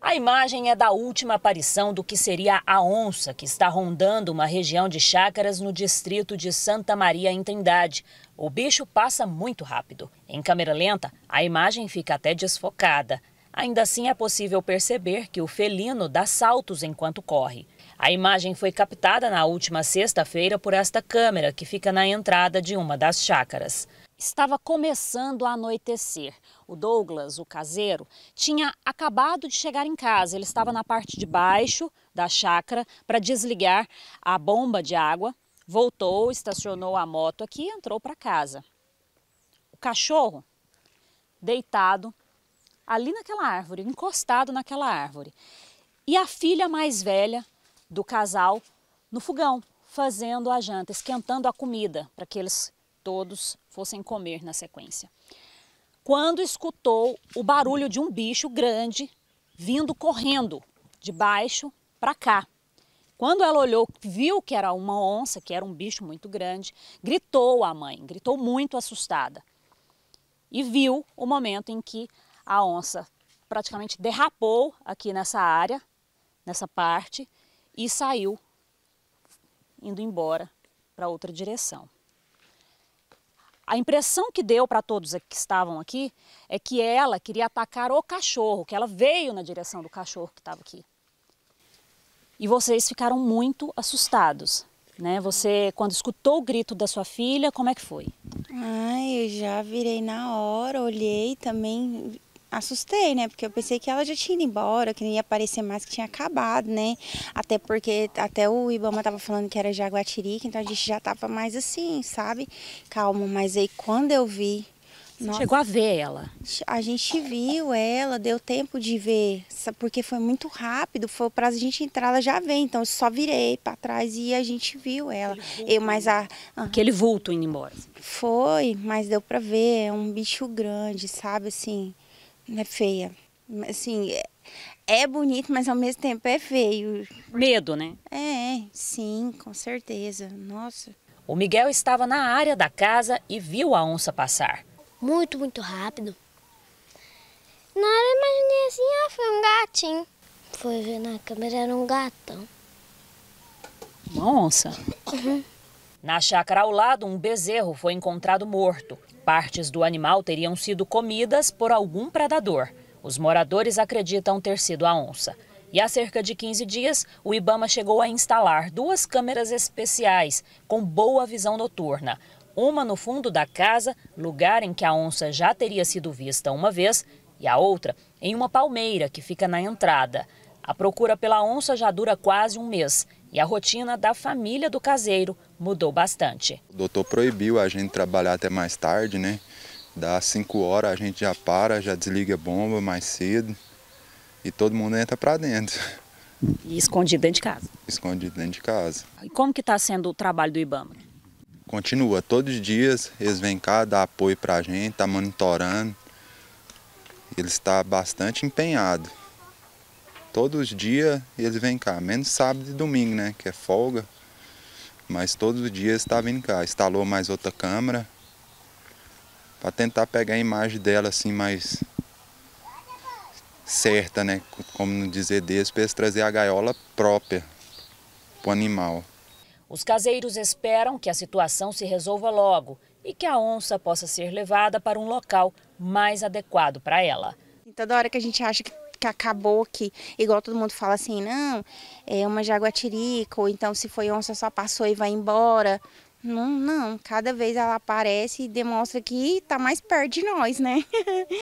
A imagem é da última aparição do que seria a onça que está rondando uma região de chácaras no distrito de Santa Maria em Trindade. O bicho passa muito rápido. Em câmera lenta, a imagem fica até desfocada. Ainda assim, é possível perceber que o felino dá saltos enquanto corre. A imagem foi captada na última sexta-feira por esta câmera, que fica na entrada de uma das chácaras. Estava começando a anoitecer. O Douglas, o caseiro, tinha acabado de chegar em casa. Ele estava na parte de baixo da chácara para desligar a bomba de água. Voltou, estacionou a moto aqui e entrou para casa. O cachorro, deitado ali naquela árvore, encostado naquela árvore. E a filha mais velha do casal no fogão, fazendo a janta, esquentando a comida para que eles todos fossem comer na sequência. Quando escutou o barulho de um bicho grande vindo correndo de baixo para cá. Quando ela olhou, viu que era uma onça, que era um bicho muito grande, gritou a mãe, gritou muito assustada. E viu o momento em que a onça praticamente derrapou aqui nessa área, nessa parte, e saiu indo embora para outra direção. A impressão que deu para todos que estavam aqui é que ela queria atacar o cachorro, que ela veio na direção do cachorro que estava aqui. E vocês ficaram muito assustados, né? Você, quando escutou o grito da sua filha, como é que foi? Ai, eu já virei na hora, olhei também, assustei, né? Porque eu pensei que ela já tinha ido embora, que não ia aparecer mais, que tinha acabado, né? Até porque até o Ibama tava falando que era Jaguatirica, então a gente já tava mais assim, sabe? Calmo, mas aí quando eu vi nossa, chegou a ver ela? A gente viu ela, deu tempo de ver, porque foi muito rápido, foi para a gente entrar, ela já veio, então eu só virei para trás e a gente viu ela. Eu, mas a aquele vulto indo embora. Foi, mas deu para ver, é um bicho grande, sabe assim é feia. Assim, é, é bonito, mas ao mesmo tempo é feio. Medo, né? É, sim, com certeza. Nossa. O Miguel estava na área da casa e viu a onça passar. Muito, muito rápido. Na hora eu imaginei assim, ah, foi um gatinho. Foi ver na câmera, era um gatão. Uma onça? Uhum. Na chácara ao lado, um bezerro foi encontrado morto. Partes do animal teriam sido comidas por algum predador. Os moradores acreditam ter sido a onça. E há cerca de 15 dias, o Ibama chegou a instalar duas câmeras especiais com boa visão noturna. Uma no fundo da casa, lugar em que a onça já teria sido vista uma vez, e a outra em uma palmeira que fica na entrada. A procura pela onça já dura quase um mês e a rotina da família do caseiro mudou bastante. O doutor proibiu a gente trabalhar até mais tarde, né? Dá 5 horas a gente já para, já desliga a bomba mais cedo e todo mundo entra para dentro. E escondido dentro de casa? Escondido dentro de casa. E como que está sendo o trabalho do IBAMA? Continua, todos os dias eles vêm cá, dar apoio para a gente, tá monitorando. Ele está bastante empenhado. Todos os dias eles vêm cá, menos sábado e domingo, né, que é folga. Mas todos os dias está vindo cá. Instalou mais outra câmera para tentar pegar a imagem dela assim mais certa, né? Como dizer deles, para trazer a gaiola própria para o animal. Os caseiros esperam que a situação se resolva logo e que a onça possa ser levada para um local mais adequado para ela. Toda então, hora que a gente acha que que acabou que, igual todo mundo fala assim, não, é uma jaguatirica, ou então se foi onça só passou e vai embora. Não, não, cada vez ela aparece e demonstra que está mais perto de nós, né?